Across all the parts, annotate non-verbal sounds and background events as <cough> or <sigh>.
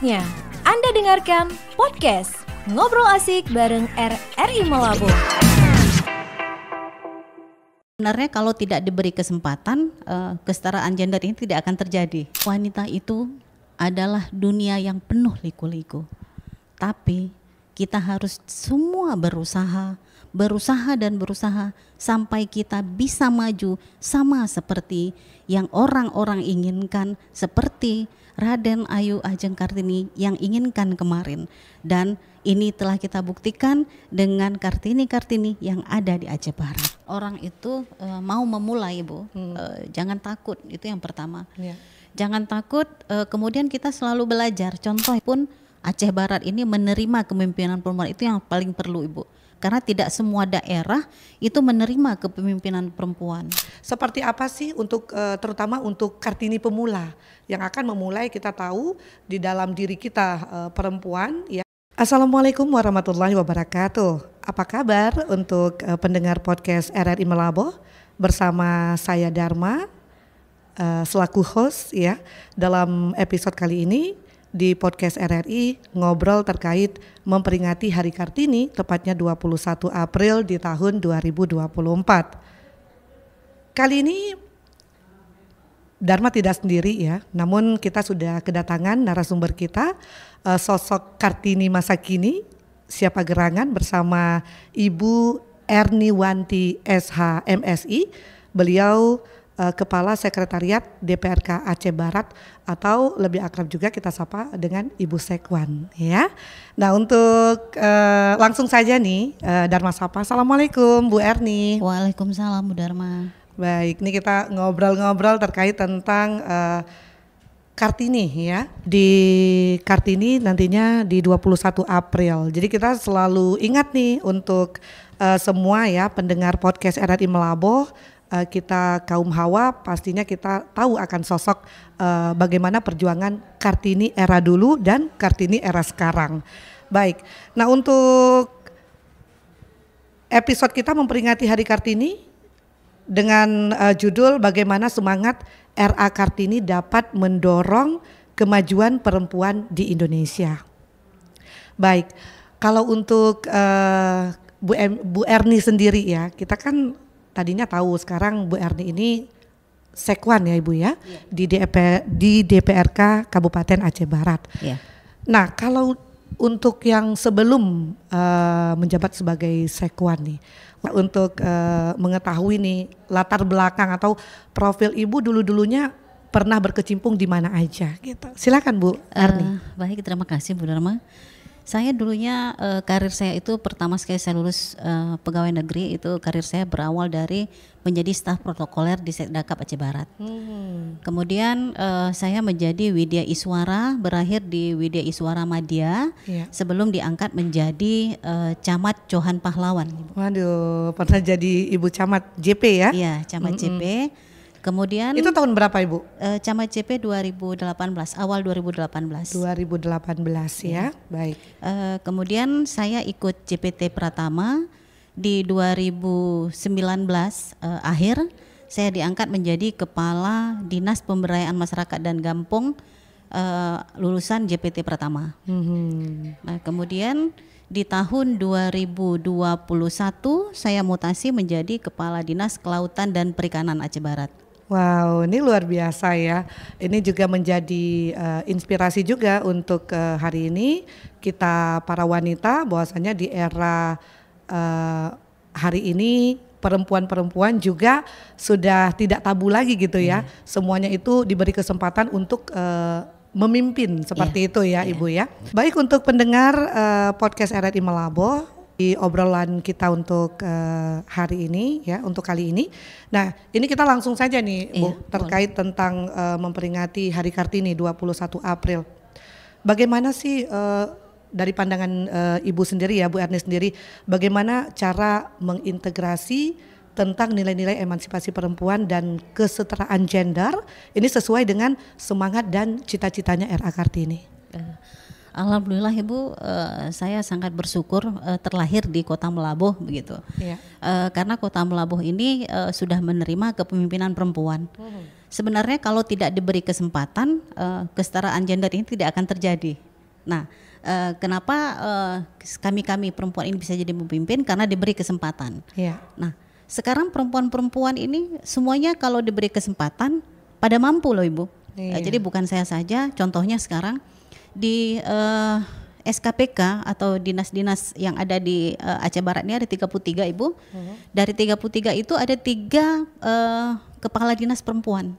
saatnya Anda dengarkan podcast Ngobrol Asik bareng RRI Malabo. Sebenarnya kalau tidak diberi kesempatan, eh, kesetaraan gender ini tidak akan terjadi. Wanita itu adalah dunia yang penuh liku-liku. Tapi kita harus semua berusaha, berusaha dan berusaha sampai kita bisa maju sama seperti yang orang-orang inginkan, seperti Raden Ayu Ajeng Kartini yang inginkan kemarin dan ini telah kita buktikan dengan Kartini-Kartini yang ada di Aceh Barat. Orang itu uh, mau memulai, Bu. Hmm. uh, jangan takut, itu yang pertama. Ya. Jangan takut, uh, kemudian kita selalu belajar. Contoh pun Aceh Barat ini menerima kemimpinan perempuan itu yang paling perlu, Ibu karena tidak semua daerah itu menerima kepemimpinan perempuan. Seperti apa sih untuk eh, terutama untuk Kartini pemula yang akan memulai kita tahu di dalam diri kita eh, perempuan ya Assalamualaikum warahmatullahi wabarakatuh. Apa kabar untuk eh, pendengar podcast RRI Melabo? Bersama saya Dharma selaku host ya dalam episode kali ini di podcast RRI ngobrol terkait memperingati Hari Kartini tepatnya 21 April di tahun 2024. Kali ini Dharma tidak sendiri ya, namun kita sudah kedatangan narasumber kita eh, sosok Kartini masa kini siapa gerangan bersama Ibu Erni Wanti SH MSI. Beliau uh, Kepala Sekretariat DPRK Aceh Barat atau lebih akrab juga kita sapa dengan Ibu Sekwan ya. Nah untuk uh, langsung saja nih uh, Dharma Sapa. Assalamualaikum Bu Erni. Waalaikumsalam Bu Dharma. Baik, ini kita ngobrol-ngobrol terkait tentang uh, Kartini ya di Kartini nantinya di 21 April. Jadi kita selalu ingat nih untuk uh, semua ya pendengar podcast RRI Melabo uh, kita kaum Hawa pastinya kita tahu akan sosok uh, bagaimana perjuangan Kartini era dulu dan Kartini era sekarang. Baik. Nah, untuk episode kita memperingati Hari Kartini dengan uh, judul bagaimana semangat RA Kartini dapat mendorong kemajuan perempuan di Indonesia. Baik, kalau untuk uh, Bu, Bu Erni sendiri ya, kita kan tadinya tahu sekarang Bu Erni ini sekwan ya Ibu ya yeah. di DP di DPRK Kabupaten Aceh Barat. Yeah. Nah, kalau untuk yang sebelum uh, menjabat sebagai sekwan nih untuk uh, mengetahui nih latar belakang atau profil Ibu dulu-dulunya pernah berkecimpung di mana aja gitu. Silakan Bu Erni. Uh, baik, terima kasih Bu Dharma. Saya dulunya uh, karir saya itu pertama sekali saya lulus uh, pegawai negeri itu karir saya berawal dari menjadi staf protokoler di Sekdakap Aceh Barat. Hmm. Kemudian uh, saya menjadi Widya Iswara berakhir di Widya Iswara Madia yeah. sebelum diangkat menjadi uh, camat Johan Pahlawan. Waduh, pernah jadi ibu camat JP ya? Iya, camat mm JP Kemudian Itu tahun berapa Ibu? E, Camat CP 2018, awal 2018. 2018 ya, ya. baik. E, kemudian saya ikut CPT Pratama di 2019 e, eh, akhir saya diangkat menjadi Kepala Dinas Pemberdayaan Masyarakat dan Gampung e, lulusan JPT Pratama. Hmm. Nah, kemudian di tahun 2021 saya mutasi menjadi Kepala Dinas Kelautan dan Perikanan Aceh Barat. Wow, ini luar biasa ya. Ini juga menjadi uh, inspirasi juga untuk uh, hari ini kita para wanita bahwasanya di era uh, hari ini perempuan-perempuan juga sudah tidak tabu lagi gitu ya. Hmm. Semuanya itu diberi kesempatan untuk uh, memimpin seperti yeah. itu ya, yeah. Ibu ya. Baik untuk pendengar uh, podcast RRI Malabo di obrolan kita untuk uh, hari ini ya untuk kali ini. Nah, ini kita langsung saja nih iya, Bu terkait boleh. tentang uh, memperingati Hari Kartini 21 April. Bagaimana sih uh, dari pandangan uh, Ibu sendiri ya Bu Erni sendiri bagaimana cara mengintegrasi tentang nilai-nilai emansipasi perempuan dan kesetaraan gender ini sesuai dengan semangat dan cita-citanya RA Kartini. Uh Alhamdulillah Ibu, uh, saya sangat bersyukur uh, terlahir di Kota Melaboh, begitu. Ya. Uh, karena Kota Melaboh ini uh, sudah menerima kepemimpinan perempuan. -huh. Hmm. Sebenarnya kalau tidak diberi kesempatan, uh, kesetaraan gender ini tidak akan terjadi. Nah, uh, kenapa kami-kami uh, perempuan ini bisa jadi pemimpin? Karena diberi kesempatan. Ya. Nah, sekarang perempuan-perempuan ini semuanya kalau diberi kesempatan pada mampu loh Ibu. Iya. Uh, jadi bukan saya saja, contohnya sekarang di uh, eh, SKPK atau dinas-dinas yang ada di uh, Aceh Barat ini ada 33 Ibu. Hmm. Dari 33 itu ada tiga uh, kepala dinas perempuan.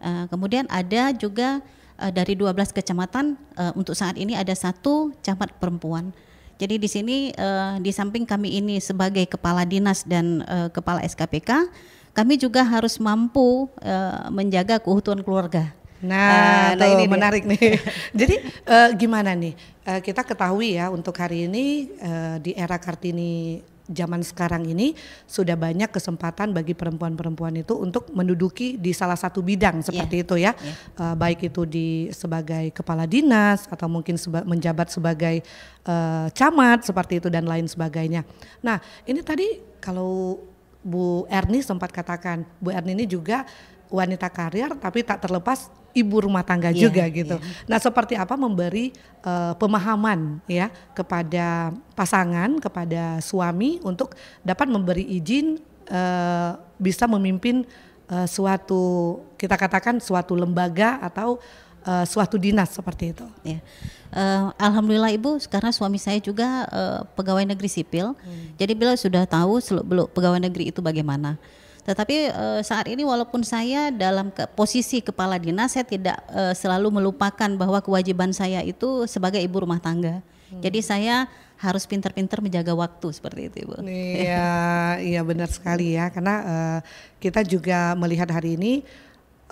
Uh, kemudian ada juga uh, dari 12 kecamatan uh, untuk saat ini ada satu camat perempuan. Jadi di sini uh, di samping kami ini sebagai kepala dinas dan uh, kepala SKPK, kami juga harus mampu uh, menjaga keutuhan keluarga Nah, uh, nah ini menarik nih. <laughs> Jadi uh, gimana nih? Uh, kita ketahui ya untuk hari ini uh, di era Kartini zaman sekarang ini sudah banyak kesempatan bagi perempuan-perempuan itu untuk menduduki di salah satu bidang iya. seperti yeah. itu ya, yeah. Iya. uh, baik itu di sebagai kepala dinas atau mungkin seba menjabat sebagai uh, camat seperti itu dan lain sebagainya. Nah, ini tadi kalau Bu Erni sempat katakan, Bu Erni ini juga wanita karir tapi tak terlepas ibu rumah tangga yeah, juga gitu. Yeah. Nah, seperti apa memberi uh, pemahaman ya kepada pasangan, kepada suami untuk dapat memberi izin uh, bisa memimpin uh, suatu kita katakan suatu lembaga atau uh, suatu dinas seperti itu. Ya. Uh, Alhamdulillah ibu, karena suami saya juga uh, pegawai negeri sipil, hmm. jadi beliau sudah tahu seluk beluk pegawai negeri itu bagaimana. Tetapi uh, saat ini walaupun saya dalam ke posisi kepala dinas saya tidak uh, selalu melupakan bahwa kewajiban saya itu sebagai ibu rumah tangga. Hmm. Jadi saya harus pintar-pintar menjaga waktu seperti itu ibu. Iya, <laughs> iya benar sekali ya karena uh, kita juga melihat hari ini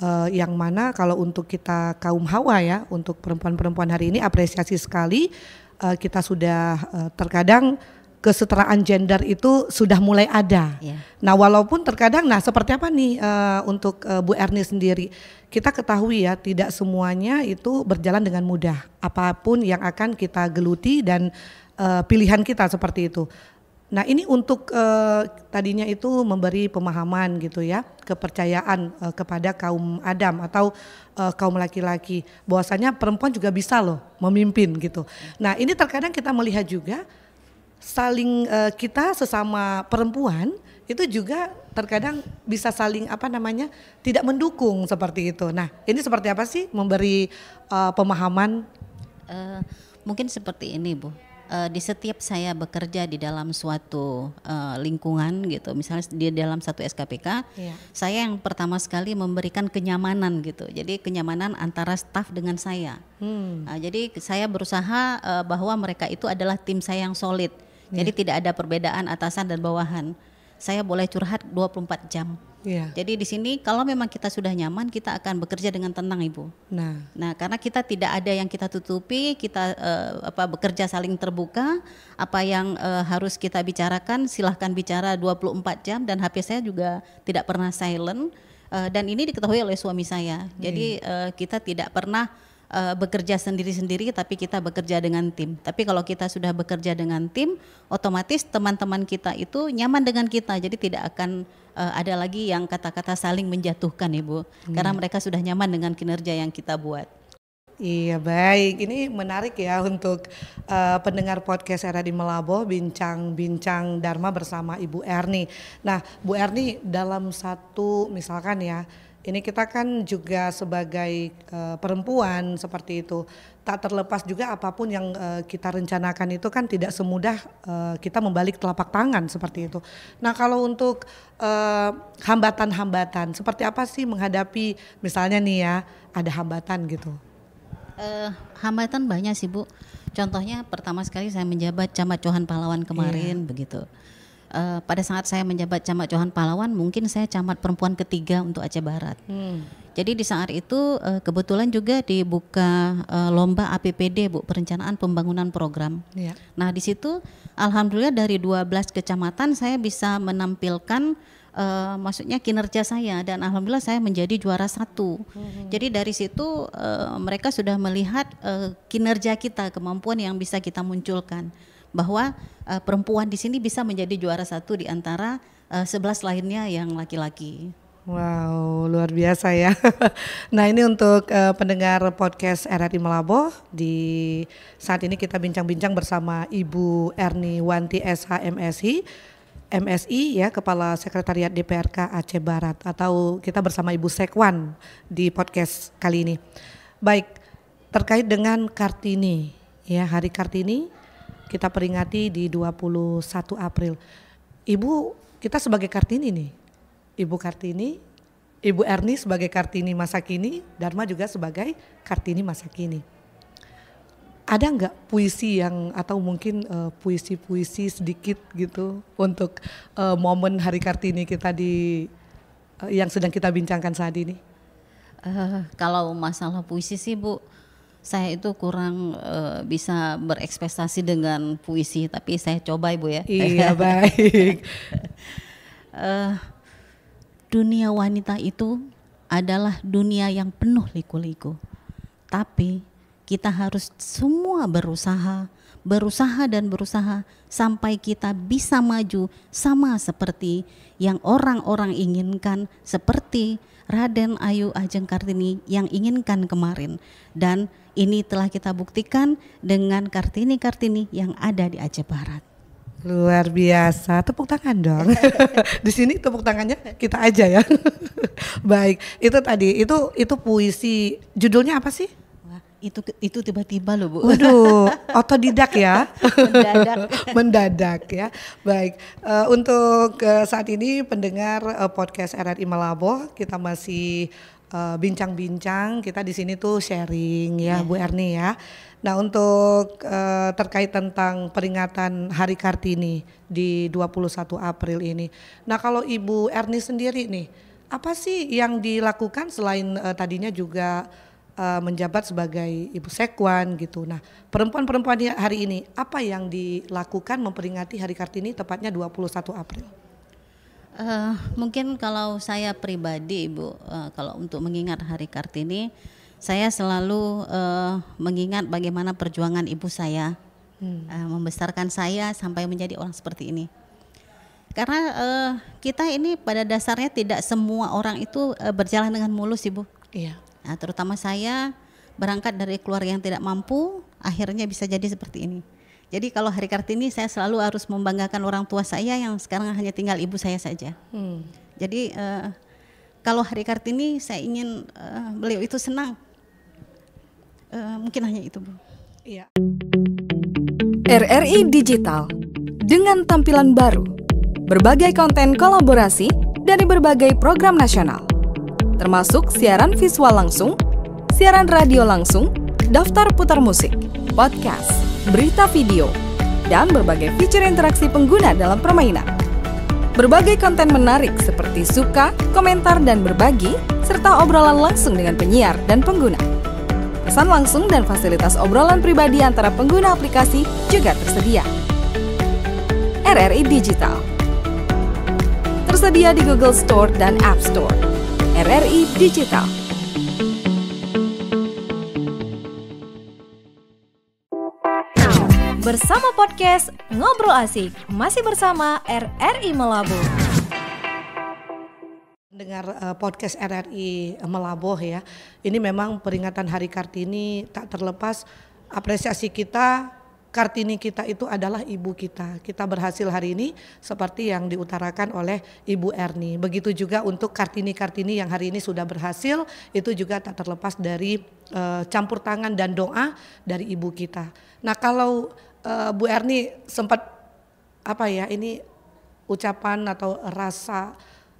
uh, yang mana kalau untuk kita kaum hawa ya untuk perempuan-perempuan hari ini apresiasi sekali uh, kita sudah uh, terkadang kesetaraan gender itu sudah mulai ada. Yeah. Nah, walaupun terkadang, nah seperti apa nih uh, untuk uh, Bu Erni sendiri, kita ketahui ya tidak semuanya itu berjalan dengan mudah. Apapun yang akan kita geluti dan uh, pilihan kita seperti itu. Nah, ini untuk uh, tadinya itu memberi pemahaman gitu ya, kepercayaan uh, kepada kaum Adam atau uh, kaum laki-laki bahwasanya perempuan juga bisa loh memimpin gitu. Nah, ini terkadang kita melihat juga saling uh, kita sesama perempuan itu juga terkadang bisa saling apa namanya tidak mendukung seperti itu. Nah, ini seperti apa sih memberi uh, pemahaman? Uh, mungkin seperti ini, Bu. Uh, di setiap saya bekerja di dalam suatu uh, lingkungan gitu, misalnya di dalam satu SKPK, iya. saya yang pertama sekali memberikan kenyamanan gitu. Jadi kenyamanan antara staff dengan saya. Hmm. Uh, jadi saya berusaha uh, bahwa mereka itu adalah tim saya yang solid. Iya. Jadi tidak ada perbedaan atasan dan bawahan. Saya boleh curhat 24 jam. Yeah. Jadi di sini kalau memang kita sudah nyaman, kita akan bekerja dengan tenang, Ibu. Nah, nah karena kita tidak ada yang kita tutupi, kita uh, apa bekerja saling terbuka, apa yang uh, harus kita bicarakan silahkan bicara 24 jam dan HP saya juga tidak pernah silent uh, dan ini diketahui oleh suami saya. Jadi yeah. Iya. uh, kita tidak pernah uh, bekerja sendiri-sendiri tapi kita bekerja dengan tim. Tapi kalau kita sudah bekerja dengan tim, otomatis teman-teman kita itu nyaman dengan kita. Jadi tidak akan uh, ada lagi yang kata-kata saling menjatuhkan, Ibu. Hmm. Karena mereka sudah nyaman dengan kinerja yang kita buat. Iya baik, ini menarik ya untuk uh, pendengar podcast era di Melabo bincang-bincang Dharma bersama Ibu Erni. Nah, Bu Erni dalam satu misalkan ya ini kita kan juga sebagai uh, perempuan seperti itu tak terlepas juga apapun yang uh, kita rencanakan itu kan tidak semudah uh, kita membalik telapak tangan seperti itu. Nah kalau untuk hambatan-hambatan uh, seperti apa sih menghadapi misalnya nih ya ada hambatan gitu? Uh, hambatan banyak sih bu. Contohnya pertama sekali saya menjabat camat Johan Pahlawan kemarin yeah. begitu uh, pada saat saya menjabat camat Johan palawan, mungkin saya camat perempuan ketiga untuk Aceh Barat. Hmm. Jadi di saat itu uh, kebetulan juga dibuka uh, lomba APPD Bu perencanaan pembangunan program. Ya. Nah di situ alhamdulillah dari 12 kecamatan saya bisa menampilkan uh, maksudnya kinerja saya dan alhamdulillah saya menjadi juara satu. Mm-hmm. Jadi dari situ uh, mereka sudah melihat uh, kinerja kita, kemampuan yang bisa kita munculkan bahwa uh, perempuan di sini bisa menjadi juara satu di antara uh, eh, 11 lainnya yang laki-laki. Wow, luar biasa ya. <laughs> nah ini untuk uh, pendengar podcast RRI Melabo, di saat ini kita bincang-bincang bersama Ibu Erni Wanti SHMSI, MSI ya Kepala Sekretariat DPRK Aceh Barat atau kita bersama Ibu Sekwan di podcast kali ini. Baik, terkait dengan Kartini ya Hari Kartini kita peringati di 21 April. Ibu, kita sebagai Kartini nih, Ibu Kartini, Ibu Erni sebagai Kartini masa kini, Dharma juga sebagai Kartini masa kini. Ada nggak puisi yang atau mungkin eh, puisi-puisi uh, sedikit gitu untuk uh, momen Hari Kartini kita di uh, yang sedang kita bincangkan saat ini? Uh, kalau masalah puisi sih Bu, saya itu kurang uh, bisa berekspektasi dengan puisi, tapi saya coba ibu ya. Iya <laughs> baik. uh, dunia wanita itu adalah dunia yang penuh liku-liku, tapi kita harus semua berusaha berusaha dan berusaha sampai kita bisa maju sama seperti yang orang-orang inginkan seperti Raden Ayu Ajeng Kartini yang inginkan kemarin dan ini telah kita buktikan dengan Kartini-Kartini yang ada di Aceh Barat. Luar biasa, tepuk tangan dong. <laughs> di sini tepuk tangannya kita aja ya. <laughs> Baik, itu tadi itu itu puisi. Judulnya apa sih? itu itu tiba-tiba loh bu. Waduh, <laughs> otodidak ya. Mendadak. <laughs> Mendadak ya. Baik, uh, untuk uh, saat ini pendengar uh, podcast RRI Malabo kita masih bincang-bincang uh, kita di sini tuh sharing ya yeah. Bu Erni ya. Nah untuk uh, terkait tentang peringatan Hari Kartini di 21 April ini. Nah kalau Ibu Erni sendiri nih, apa sih yang dilakukan selain uh, tadinya juga Eh, menjabat sebagai ibu sekwan gitu. Nah, perempuan-perempuan ya hari ini apa yang dilakukan memperingati Hari Kartini tepatnya 21 April? Uh, mungkin kalau saya pribadi Ibu uh, kalau untuk mengingat Hari Kartini saya selalu uh, mengingat bagaimana perjuangan ibu saya hmm. uh, membesarkan saya sampai menjadi orang seperti ini. Karena uh, kita ini pada dasarnya tidak semua orang itu uh, berjalan dengan mulus Ibu. Iya. Nah, terutama saya berangkat dari keluarga yang tidak mampu, akhirnya bisa jadi seperti ini. Jadi kalau hari Kartini saya selalu harus membanggakan orang tua saya yang sekarang hanya tinggal ibu saya saja. Hmm. Jadi uh, kalau hari Kartini saya ingin uh, beliau itu senang. Uh, mungkin hanya itu, Bu. Iya. RRI Digital dengan tampilan baru, berbagai konten kolaborasi dari berbagai program nasional termasuk siaran visual langsung, siaran radio langsung, daftar putar musik, podcast, berita video, dan berbagai fitur interaksi pengguna dalam permainan. Berbagai konten menarik seperti suka, komentar, dan berbagi, serta obrolan langsung dengan penyiar dan pengguna. Pesan langsung dan fasilitas obrolan pribadi antara pengguna aplikasi juga tersedia. RRI Digital tersedia di Google Store dan App Store. RRI Digital. Bersama podcast Ngobrol Asik, masih bersama RRI Melabuh dengar eh, podcast RRI Melaboh ya. Ini memang peringatan Hari Kartini tak terlepas apresiasi kita Kartini kita itu adalah ibu kita. Kita berhasil hari ini seperti yang diutarakan oleh Ibu Erni. Begitu juga untuk Kartini-Kartini yang hari ini sudah berhasil, itu juga tak terlepas dari e, campur tangan dan doa dari ibu kita. Nah, kalau e, Bu Erni sempat apa ya ini ucapan atau rasa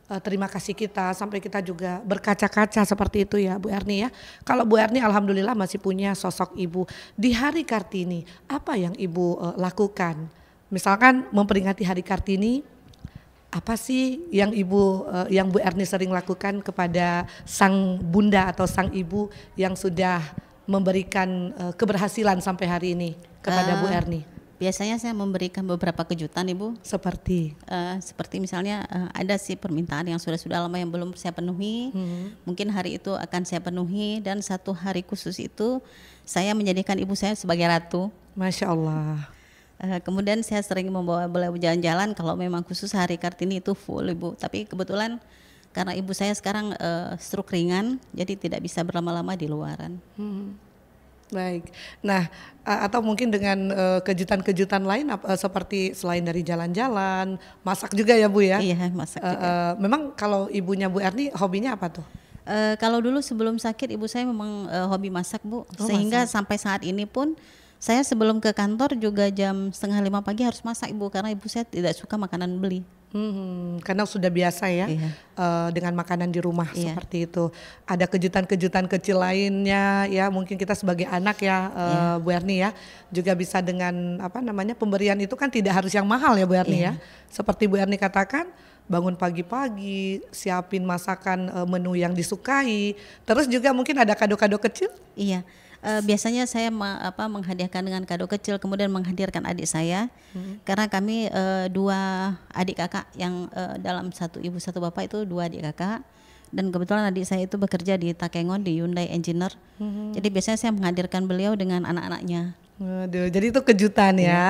Eh, terima kasih kita sampai kita juga berkaca-kaca seperti itu ya Bu Erni ya. Kalau Bu Erni alhamdulillah masih punya sosok ibu. Di hari Kartini apa yang Ibu uh, lakukan? Misalkan memperingati hari Kartini apa sih yang Ibu uh, yang Bu Erni sering lakukan kepada sang bunda atau sang ibu yang sudah memberikan uh, keberhasilan sampai hari ini kepada uh, Bu Erni? biasanya saya memberikan beberapa kejutan ibu seperti uh, seperti misalnya uh, ada sih permintaan yang sudah sudah lama yang belum saya penuhi hmm. mungkin hari itu akan saya penuhi dan satu hari khusus itu saya menjadikan ibu saya sebagai ratu masya allah uh, kemudian saya sering membawa beliau jalan-jalan kalau memang khusus hari kartini itu full ibu tapi kebetulan karena ibu saya sekarang uh, stroke ringan jadi tidak bisa berlama-lama di luaran hmm. Baik. Nah, atau mungkin dengan e, kejutan-kejutan uh, lain uh, seperti selain dari jalan-jalan, masak juga ya Bu ya? Iya, masak e, juga. Uh, memang kalau ibunya Bu Erni hobinya apa tuh? Uh, kalau dulu sebelum sakit ibu saya memang uh, hobi masak Bu, oh, sehingga masak. sampai saat ini pun saya sebelum ke kantor juga jam setengah lima pagi harus masak ibu karena ibu saya tidak suka makanan beli. Hmm, karena sudah biasa ya iya. uh, dengan makanan di rumah iya. seperti itu. Ada kejutan-kejutan kecil lainnya ya mungkin kita sebagai anak ya uh, iya. Bu Erni ya juga bisa dengan apa namanya pemberian itu kan tidak harus yang mahal ya Bu Erni ya. iya. ya. Seperti Bu Erni katakan bangun pagi-pagi, siapin masakan uh, menu yang disukai, terus juga mungkin ada kado-kado kecil. Iya uh, biasanya saya ma- apa, menghadiahkan dengan kado kecil, kemudian menghadirkan adik saya, hmm. karena kami uh, dua adik kakak yang uh, dalam satu ibu satu bapak itu dua adik kakak, dan kebetulan adik saya itu bekerja di Takengon di Hyundai Engineer, hmm. jadi biasanya saya menghadirkan beliau dengan anak-anaknya. Waduh, jadi itu kejutan ya. Iya.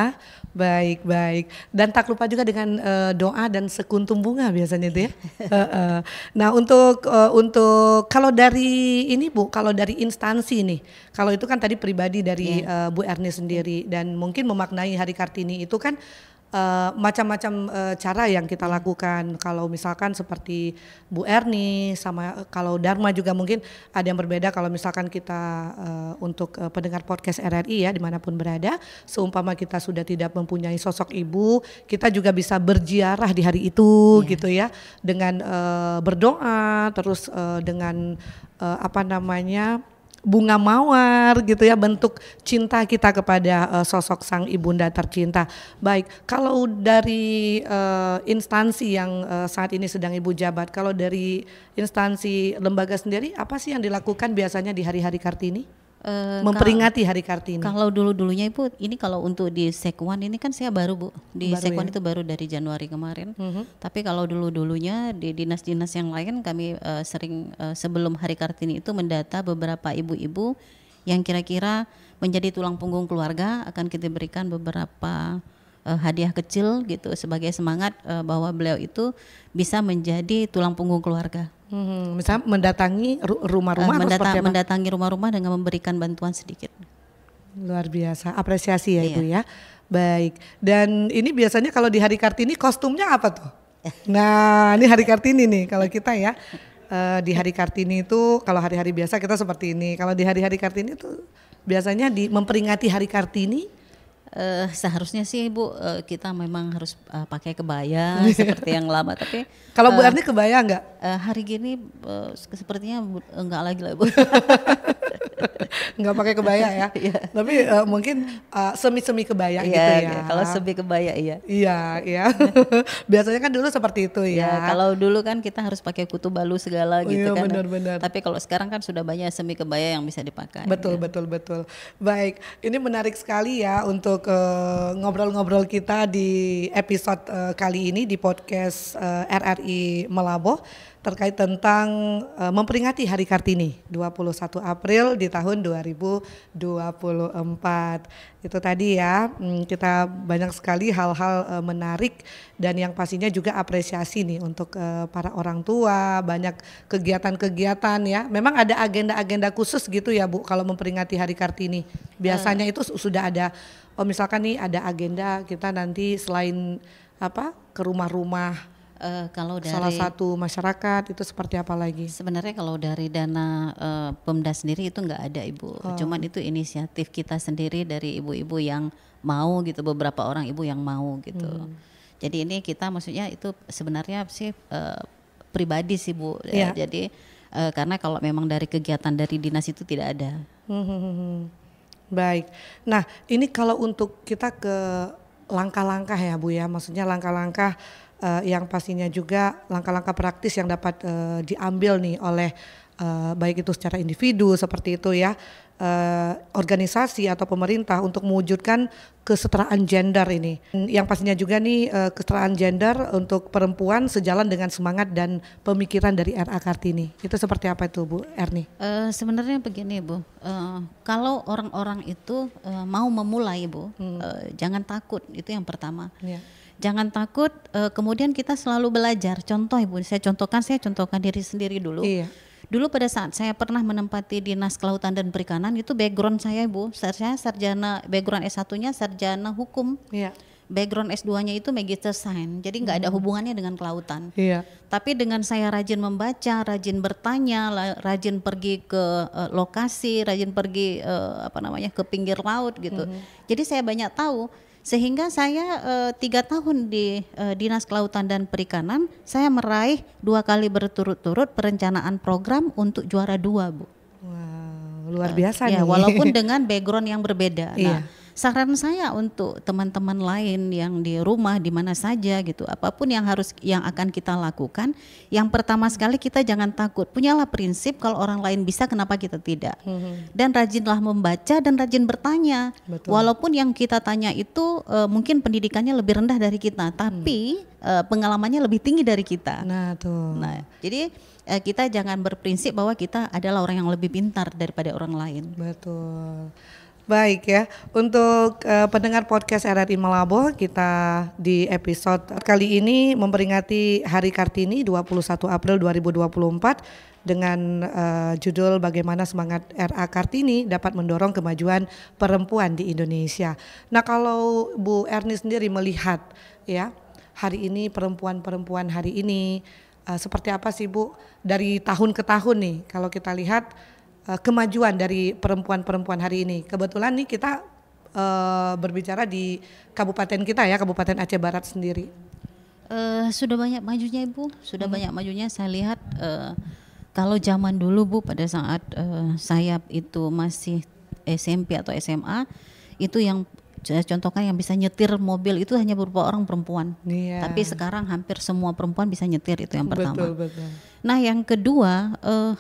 Baik, baik. Dan tak lupa juga dengan uh, doa dan sekuntum bunga biasanya itu ya. uh, uh. Nah, untuk uh, untuk kalau dari ini Bu, kalau dari instansi nih. Kalau itu kan tadi pribadi dari yeah. Iya. uh, Bu Erni sendiri dan mungkin memaknai Hari Kartini itu kan Eh, macam-macam uh, cara yang kita hmm. lakukan. Kalau misalkan seperti Bu Erni, sama eh, kalau Dharma juga mungkin ada yang berbeda. Kalau misalkan kita uh, untuk uh, pendengar podcast RRI ya dimanapun berada, seumpama kita sudah tidak mempunyai sosok ibu, kita juga bisa berziarah di hari itu yeah. gitu ya, dengan uh, berdoa, terus uh, dengan uh, apa namanya? bunga mawar gitu ya bentuk cinta kita kepada uh, sosok sang ibunda tercinta. Baik, kalau dari uh, instansi yang uh, saat ini sedang ibu jabat, kalau dari instansi lembaga sendiri apa sih yang dilakukan biasanya di hari-hari Kartini? Uh, memperingati hari Kartini. Kalau dulu-dulunya Ibu, ini kalau untuk di Sekwan ini kan saya baru Bu. Di baru Sekwan ya? itu baru dari Januari kemarin. Uh mhm. -huh. Tapi kalau dulu-dulunya di dinas-dinas yang lain kami uh, sering uh, sebelum hari Kartini itu mendata beberapa ibu-ibu yang kira-kira menjadi tulang punggung keluarga akan kita berikan beberapa uh, hadiah kecil gitu sebagai semangat uh, bahwa beliau itu bisa menjadi tulang punggung keluarga. Hmm, misalnya mendatangi rumah-rumah uh, mendata mendatangi rumah-rumah dengan memberikan bantuan sedikit. Luar biasa, apresiasi ya iya. ya. Baik. Dan ini biasanya kalau di Hari Kartini kostumnya apa tuh? <laughs> Nah, ini Hari Kartini nih kalau kita ya. Uh, di hari Kartini itu kalau hari-hari biasa kita seperti ini. Kalau di hari-hari Kartini itu biasanya di memperingati hari Kartini Uh, seharusnya sih Bu uh, kita memang harus uh, pakai kebaya <laughs> seperti yang lama tapi kalau Bu Erni kebaya enggak? hari gini sepertinya enggak lagi lah Bu. <laughs> nggak pakai kebaya ya. <laughs> yeah. Tapi uh, mungkin uh, semi-semi kebaya yeah, gitu ya. Iya. Kalau semi kebaya iya. Iya, iya. <laughs> Biasanya kan dulu seperti itu iya, ya. Yeah, kalau dulu kan kita harus pakai kutu balu segala iya, gitu yeah, kan. benar-benar. Tapi kalau sekarang kan sudah banyak semi kebaya yang bisa dipakai. Betul, ya. betul, betul. Baik, ini menarik sekali ya untuk eh, ngobrol-ngobrol uh, kita di episode uh, kali ini di podcast uh, RRI Melaboh terkait tentang uh, memperingati Hari Kartini 21 April di tahun 2024. Itu tadi ya, hmm, kita banyak sekali hal-hal uh, menarik dan yang pastinya juga apresiasi nih untuk uh, para orang tua, banyak kegiatan-kegiatan ya. Memang ada agenda-agenda khusus gitu ya Bu kalau memperingati Hari Kartini. Biasanya hmm. itu sudah ada oh misalkan nih ada agenda kita nanti selain apa ke rumah-rumah uh, kalau dari salah satu masyarakat itu seperti apa lagi? Sebenarnya kalau dari dana uh, Pemda sendiri itu nggak ada ibu, oh. cuman itu inisiatif kita sendiri dari ibu-ibu yang mau gitu, beberapa orang ibu yang mau gitu. Hmm. Jadi ini kita maksudnya itu sebenarnya sih uh, pribadi sih bu, ya, iya. jadi uh, karena kalau memang dari kegiatan dari dinas itu tidak ada. Hmm, hmm, hmm, Baik. Nah, ini kalau untuk kita ke langkah-langkah ya Bu ya, maksudnya langkah-langkah uh, yang pastinya juga langkah-langkah praktis yang dapat uh, diambil nih oleh uh, baik itu secara individu seperti itu ya uh, organisasi atau pemerintah untuk mewujudkan kesetaraan gender ini yang pastinya juga nih uh, kesetaraan gender untuk perempuan sejalan dengan semangat dan pemikiran dari RA Kartini itu seperti apa itu Bu Erni? Uh, sebenarnya begini Bu uh, kalau orang-orang itu uh, mau memulai Bu hmm. uh, jangan takut itu yang pertama. Yeah jangan takut uh, kemudian kita selalu belajar. Contoh Ibu, saya contohkan saya contohkan diri sendiri dulu. Iya. Dulu pada saat saya pernah menempati Dinas Kelautan dan Perikanan itu background saya Ibu, saya sarjana background S1-nya sarjana hukum. Iya. Background S2-nya itu Magister sains. jadi nggak hmm. ada hubungannya dengan kelautan. Iya. Tapi dengan saya rajin membaca, rajin bertanya, rajin pergi ke uh, lokasi, rajin pergi uh, apa namanya ke pinggir laut gitu. Hmm. Jadi saya banyak tahu sehingga saya eh, tiga tahun di eh, dinas kelautan dan perikanan saya meraih dua kali berturut-turut perencanaan program untuk juara dua bu. Wow luar biasa uh, ya, Walaupun <laughs> dengan background yang berbeda. Nah, iya saran saya untuk teman-teman lain yang di rumah di mana saja gitu, apapun yang harus yang akan kita lakukan, yang pertama sekali kita jangan takut, punyalah prinsip kalau orang lain bisa kenapa kita tidak. Hmm. Dan rajinlah membaca dan rajin bertanya. Betul. Walaupun yang kita tanya itu uh, mungkin pendidikannya lebih rendah dari kita, hmm. tapi hmm. uh, pengalamannya lebih tinggi dari kita. Nah, tuh. Nah, jadi eh, kita jangan berprinsip bahwa kita adalah orang yang lebih pintar daripada orang lain. Betul. Baik ya, untuk uh, pendengar podcast RRI Malabo, kita di episode kali ini memperingati Hari Kartini 21 April 2024 dengan uh, judul bagaimana semangat RA Kartini dapat mendorong kemajuan perempuan di Indonesia. Nah, kalau Bu Erni sendiri melihat ya hari ini perempuan-perempuan hari ini uh, seperti apa sih Bu dari tahun ke tahun nih kalau kita lihat Eh, kemajuan dari perempuan-perempuan hari ini. Kebetulan nih kita eh, berbicara di kabupaten kita ya, Kabupaten Aceh Barat sendiri. Uh, sudah banyak majunya Ibu, sudah hmm. banyak majunya saya lihat uh, kalau zaman dulu Bu pada saat uh, sayap itu masih SMP atau SMA itu yang saya contohkan yang bisa nyetir mobil itu hanya beberapa orang perempuan. Yeah. Tapi sekarang hampir semua perempuan bisa nyetir itu yang pertama. Betul, betul. Nah yang kedua uh,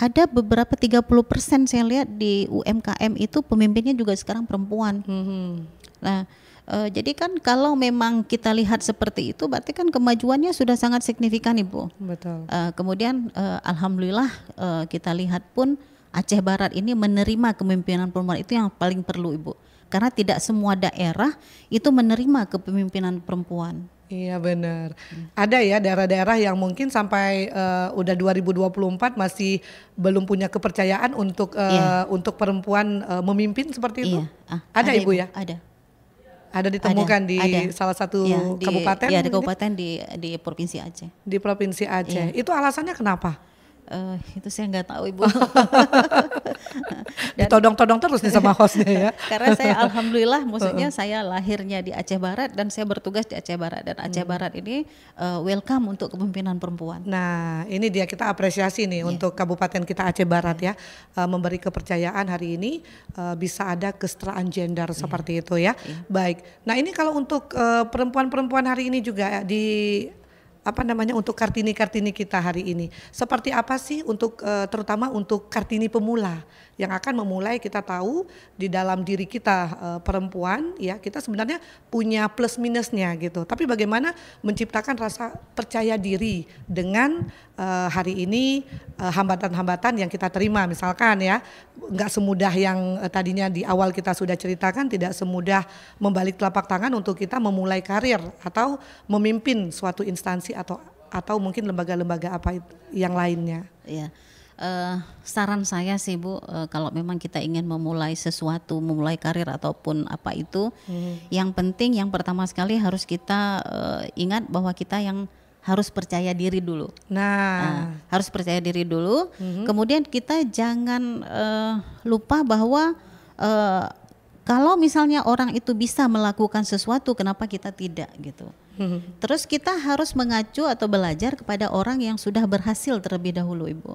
ada beberapa 30% saya lihat di UMKM itu pemimpinnya juga sekarang perempuan. Hmm. Nah, e, jadi kan kalau memang kita lihat seperti itu berarti kan kemajuannya sudah sangat signifikan Ibu. Betul. E, kemudian e, alhamdulillah e, kita lihat pun Aceh Barat ini menerima kepemimpinan perempuan itu yang paling perlu Ibu. Karena tidak semua daerah itu menerima kepemimpinan perempuan. Iya benar. Ada ya daerah-daerah yang mungkin sampai uh, udah 2024 masih belum punya kepercayaan untuk uh, iya. untuk perempuan uh, memimpin seperti itu. Iya. Ah, ada, ada ibu, ya? Ada. Ada ditemukan ada, di ada. salah satu ya, di, kabupaten? Iya di kabupaten di di provinsi Aceh. Di provinsi Aceh. Iya. Itu alasannya kenapa? uh, itu saya nggak tahu ibu. <laughs> Ditodong-todong terus nih sama hostnya ya. <laughs> karena saya <laughs> alhamdulillah, maksudnya saya lahirnya di Aceh Barat dan saya bertugas di Aceh Barat dan Aceh hmm. Barat ini uh, welcome untuk kepemimpinan perempuan. Nah ini dia kita apresiasi nih yeah. untuk Kabupaten kita Aceh Barat yeah. ya uh, memberi kepercayaan hari ini uh, bisa ada kesetaraan gender yeah. seperti itu ya. Yeah. Baik. Nah ini kalau untuk perempuan-perempuan uh, hari ini juga ya, di apa namanya untuk kartini kartini kita hari ini seperti apa sih untuk eh, terutama untuk kartini pemula yang akan memulai kita tahu di dalam diri kita e, perempuan ya kita sebenarnya punya plus minusnya gitu. Tapi bagaimana menciptakan rasa percaya diri dengan e, hari ini eh, hambatan-hambatan e, yang kita terima misalkan ya nggak semudah yang tadinya di awal kita sudah ceritakan tidak semudah membalik telapak tangan untuk kita memulai karir atau memimpin suatu instansi atau atau mungkin lembaga-lembaga apa yang lainnya. Ya uh, saran saya sih Bu, uh, kalau memang kita ingin memulai sesuatu, memulai karir ataupun apa itu, hmm. yang penting yang pertama sekali harus kita uh, ingat bahwa kita yang harus percaya diri dulu. Nah, uh, harus percaya diri dulu. Hmm. Kemudian kita jangan uh, lupa bahwa uh, kalau misalnya orang itu bisa melakukan sesuatu, kenapa kita tidak gitu? Hmm. Terus kita harus mengacu atau belajar kepada orang yang sudah berhasil terlebih dahulu, Ibu.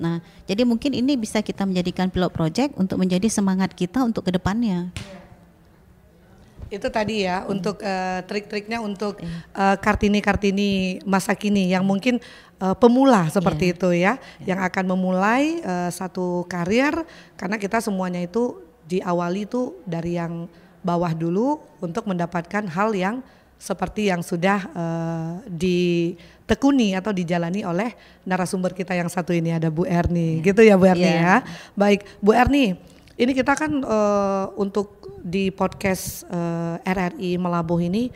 Nah, jadi mungkin ini bisa kita menjadikan pilot project untuk menjadi semangat kita untuk kedepannya. Itu tadi ya hmm. untuk uh, trik-triknya untuk uh, kartini-kartini masa kini yang mungkin uh, pemula seperti yeah. itu ya, yeah. yang akan memulai uh, satu karir karena kita semuanya itu diawali itu dari yang bawah dulu untuk mendapatkan hal yang seperti yang sudah uh, di tekuni atau dijalani oleh narasumber kita yang satu ini ada Bu Erni, yeah. gitu ya Bu Erni yeah. ya. Baik, Bu Erni, ini kita kan uh, untuk di podcast uh, eh, RRI Melabuh ini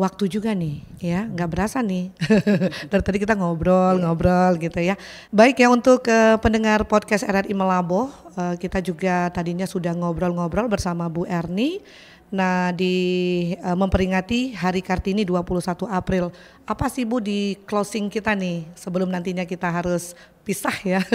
waktu juga nih ya nggak berasa nih <laughs> dari tadi kita ngobrol yeah. ngobrol gitu ya baik ya untuk uh, pendengar podcast RRI Melabuh, uh, kita juga tadinya sudah ngobrol-ngobrol bersama Bu Erni Nah, di uh, memperingati Hari Kartini 21 April. Apa sih Bu di closing kita nih sebelum nantinya kita harus pisah ya. <laughs>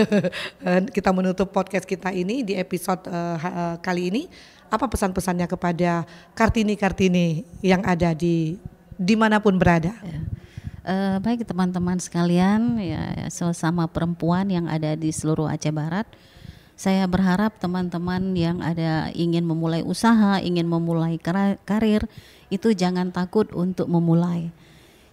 Eh, kita menutup podcast kita ini di episode uh, uh, kali ini. Apa pesan-pesannya kepada Kartini-Kartini yang ada di dimanapun berada? Ya. Uh, baik teman-teman sekalian, ya, sesama perempuan yang ada di seluruh Aceh Barat, saya berharap teman-teman yang ada ingin memulai usaha, ingin memulai karir, itu jangan takut untuk memulai.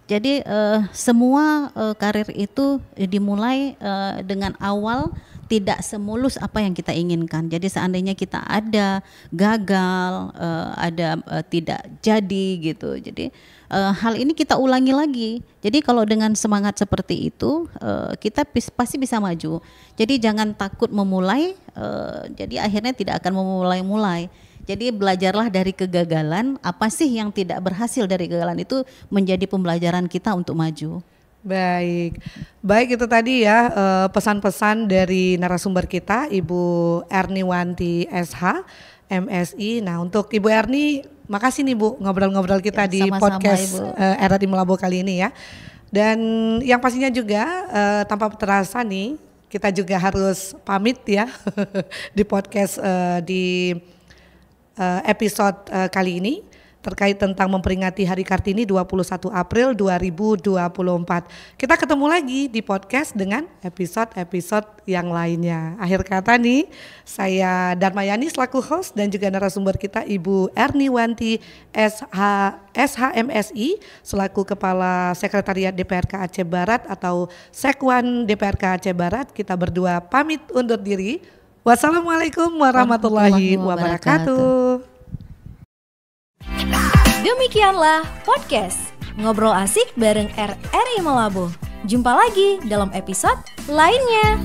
Jadi eh, semua eh, karir itu dimulai eh, dengan awal tidak semulus apa yang kita inginkan. Jadi seandainya kita ada gagal, eh, ada eh, tidak jadi gitu. Jadi uh, hal ini kita ulangi lagi. Jadi kalau dengan semangat seperti itu uh, kita pis, pasti bisa maju. Jadi jangan takut memulai. Uh, jadi akhirnya tidak akan memulai-mulai. Jadi belajarlah dari kegagalan. Apa sih yang tidak berhasil dari kegagalan itu menjadi pembelajaran kita untuk maju. Baik, baik itu tadi ya pesan-pesan dari narasumber kita Ibu Erni Wanti SH MSI. Nah untuk Ibu Erni Makasih nih Bu ngobrol-ngobrol kita ya, di sama -sama, podcast uh, Era di Melabu kali ini ya. Dan yang pastinya juga uh, tanpa terasa nih kita juga harus pamit ya <laughs> di podcast uh, di uh, episode uh, kali ini terkait tentang memperingati Hari Kartini 21 April 2024. Kita ketemu lagi di podcast dengan episode-episode yang lainnya. Akhir kata nih, saya Dharma Yani selaku host dan juga narasumber kita Ibu Erni Wanti SH SHMSI selaku Kepala Sekretariat DPRK Aceh Barat atau Sekwan DPRK Aceh Barat. Kita berdua pamit undur diri. Wassalamualaikum warahmatullahi, wabarakatuh. Demikianlah podcast Ngobrol Asik bareng RRI Malabo. Jumpa lagi dalam episode lainnya.